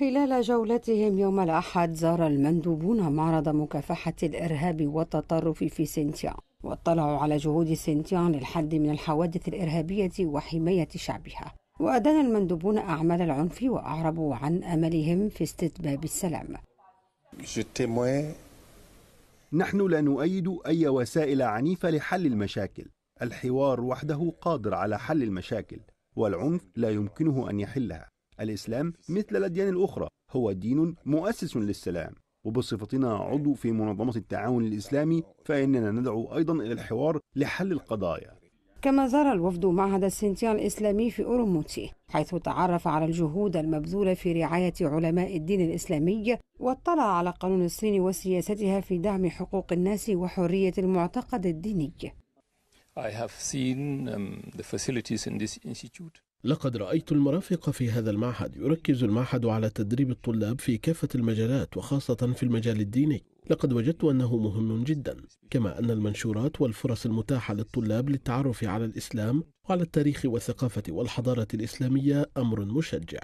خلال جولتهم يوم الأحد زار المندوبون معرض مكافحة الإرهاب والتطرف في سنتيان واطلعوا على جهود سنتيان للحد من الحوادث الإرهابية وحماية شعبها وأدان المندوبون أعمال العنف وأعربوا عن أملهم في استتباب السلام نحن لا نؤيد أي وسائل عنيفة لحل المشاكل الحوار وحده قادر على حل المشاكل والعنف لا يمكنه أن يحلها الإسلام مثل الأديان الأخرى هو دين مؤسس للسلام وبصفتنا عضو في منظمة التعاون الإسلامي فإننا ندعو أيضا إلى الحوار لحل القضايا كما زار الوفد معهد السنتيان الإسلامي في أوروموتي حيث تعرف على الجهود المبذولة في رعاية علماء الدين الإسلامي واطلع على قانون الصين وسياستها في دعم حقوق الناس وحرية المعتقد الديني Um, لقد رأيت المرافق في هذا المعهد يركز المعهد على تدريب الطلاب في كافة المجالات وخاصة في المجال الديني لقد وجدت أنه مهم جدا كما أن المنشورات والفرص المتاحة للطلاب للتعرف على الإسلام وعلى التاريخ والثقافة والحضارة الإسلامية أمر مشجع